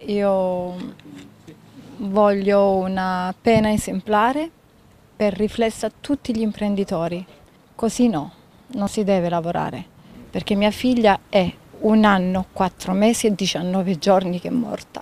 Io voglio una pena esemplare per riflessa a tutti gli imprenditori. Così no, non si deve lavorare, perché mia figlia è un anno, quattro mesi e diciannove giorni che è morta.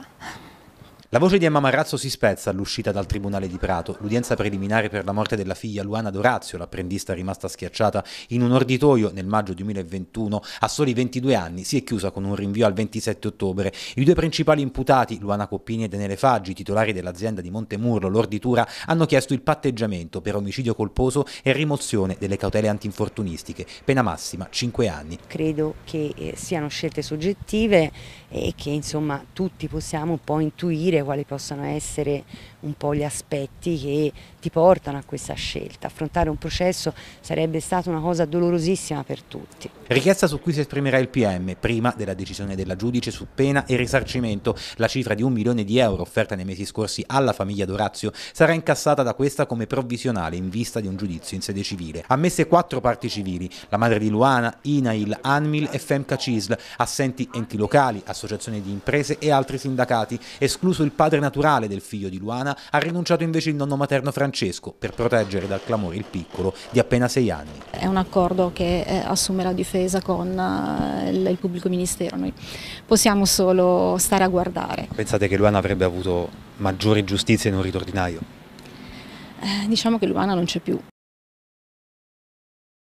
La voce di Emma Marrazzo si spezza all'uscita dal Tribunale di Prato. L'udienza preliminare per la morte della figlia Luana Dorazio, l'apprendista rimasta schiacciata in un orditoio nel maggio 2021 a soli 22 anni, si è chiusa con un rinvio al 27 ottobre. I due principali imputati, Luana Coppini e Daniele Faggi, titolari dell'azienda di Montemurlo, l'orditura, hanno chiesto il patteggiamento per omicidio colposo e rimozione delle cautele antinfortunistiche, pena massima 5 anni. Credo che eh, siano scelte soggettive e che insomma tutti possiamo un po' intuire quali possono essere un po' gli aspetti che ti portano a questa scelta. Affrontare un processo sarebbe stata una cosa dolorosissima per tutti. Richiesta su cui si esprimerà il PM prima della decisione della giudice su pena e risarcimento. La cifra di un milione di euro offerta nei mesi scorsi alla famiglia Dorazio sarà incassata da questa come provvisionale in vista di un giudizio in sede civile. Ammesse quattro parti civili, la madre di Luana, Inail, Anmil e Femca Cisl, assenti enti locali, associazioni di imprese e altri sindacati, escluso il padre naturale del figlio di Luana, ha rinunciato invece il nonno materno Francesco per proteggere dal clamore il piccolo di appena sei anni. È un accordo che eh, assume la difesa con eh, il pubblico ministero, noi possiamo solo stare a guardare. Pensate che Luana avrebbe avuto maggiore giustizia in un ritorninaio? Eh, diciamo che Luana non c'è più.